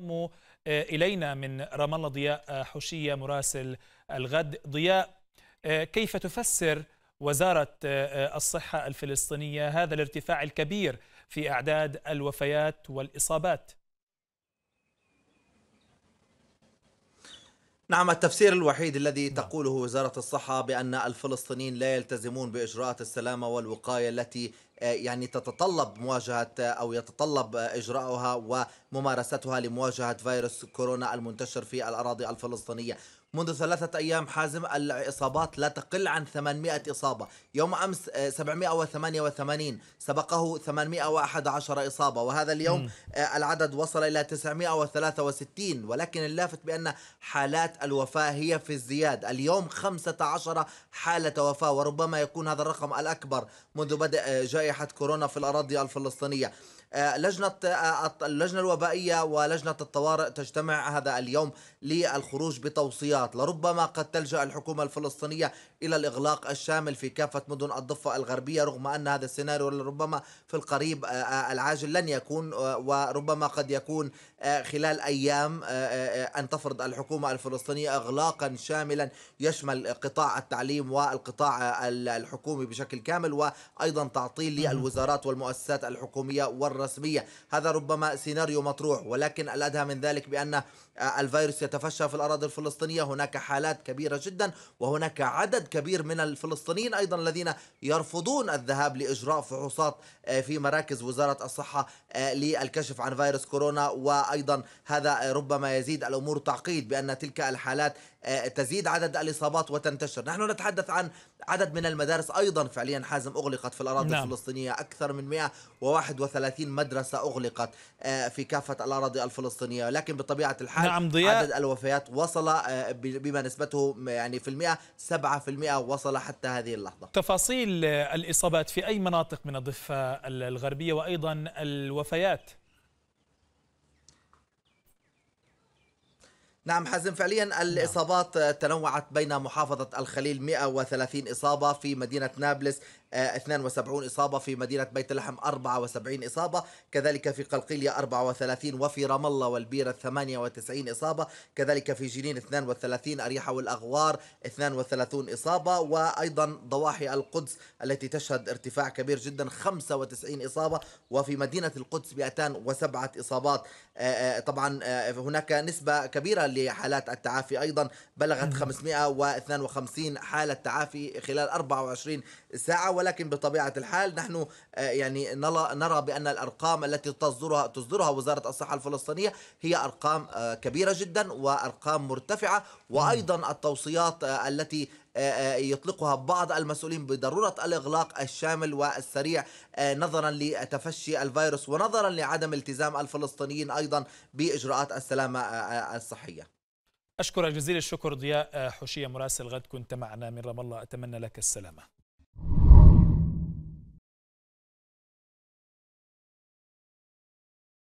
ينضم آه، الينا من رام الله ضياء آه، حوشيه مراسل الغد ضياء آه، كيف تفسر وزاره الصحه الفلسطينيه هذا الارتفاع الكبير في اعداد الوفيات والاصابات نعم التفسير الوحيد الذي نعم. تقوله وزارة الصحة بأن الفلسطينيين لا يلتزمون بإجراءات السلامة والوقاية التي آه، يعني تتطلب مواجهة آه، أو يتطلب آه، إجراؤها وممارستها لمواجهة فيروس كورونا المنتشر في الأراضي الفلسطينية منذ ثلاثة أيام حازم الإصابات لا تقل عن 800 إصابة يوم أمس 788 سبقه 811 إصابة وهذا اليوم م. العدد وصل إلى 963 ولكن اللافت بأن حالات الوفاة هي في الزياد اليوم 15 حالة وفاة وربما يكون هذا الرقم الأكبر منذ بدء جائحة جائحة كورونا في الأراضي الفلسطينية آه، لجنة آه، اللجنة الوبائية ولجنة الطوارئ تجتمع هذا اليوم للخروج بتوصيات لربما قد تلجأ الحكومة الفلسطينية إلى الإغلاق الشامل في كافة مدن الضفة الغربية رغم أن هذا السيناريو ربما في القريب آه، العاجل لن يكون وربما قد يكون خلال أيام أن تفرض الحكومة الفلسطينية إغلاقا شاملا يشمل قطاع التعليم والقطاع الحكومي بشكل كامل وأيضا تعطيل للوزارات الوزارات والمؤسسات الحكومية والرسمية هذا ربما سيناريو مطروح ولكن الأدهى من ذلك بأن آه، الفيروس يتفشى في الأراضي الفلسطينية هناك حالات كبيرة جدا وهناك عدد كبير من الفلسطينيين أيضا الذين يرفضون الذهاب لإجراء فحوصات آه، في مراكز وزارة الصحة آه، للكشف عن فيروس كورونا وأيضا هذا ربما يزيد الأمور تعقيد بأن تلك الحالات تزيد عدد الإصابات وتنتشر نحن نتحدث عن عدد من المدارس أيضا فعليا حازم أغلقت في الأراضي نعم. الفلسطينية الفلسطينية أكثر من 131 مدرسة أغلقت آه، في كافة الأراضي الفلسطينية لكن بطبيعة الحال نعم ضياء عدد الوفيات وصل آه، بما نسبته يعني في المئة 7% وصل حتى هذه اللحظة تفاصيل آه، الإصابات في أي مناطق من الضفة الغربية وأيضا الوفيات نعم حازم فعليا نعم. الإصابات تنوعت بين محافظة الخليل 130 إصابة في مدينة نابلس 72 إصابة في مدينة بيت لحم 74 إصابة كذلك في قلقيلية 34 وفي رام الله والبيرة 98 إصابة كذلك في جنين 32 أريحة والأغوار 32 إصابة وأيضا ضواحي القدس التي تشهد ارتفاع كبير جدا 95 إصابة وفي مدينة القدس 207 إصابات آه، آه، طبعا آه، هناك نسبة كبيرة لحالات التعافي أيضا بلغت 552 حالة تعافي خلال 24 ساعة ولكن بطبيعة الحال نحن آه، يعني نرى بأن الأرقام التي تصدرها تصدرها وزارة الصحة الفلسطينية هي أرقام آه، كبيرة جدا وأرقام مرتفعة وأيضا التوصيات آه، التي يطلقها بعض المسؤولين بضرورة الإغلاق الشامل والسريع نظرا لتفشي الفيروس ونظرا لعدم التزام الفلسطينيين أيضا بإجراءات السلامة الصحية أشكرك جزيل الشكر ضياء حوشية مراسل غد كنت معنا من رام الله أتمنى لك السلامة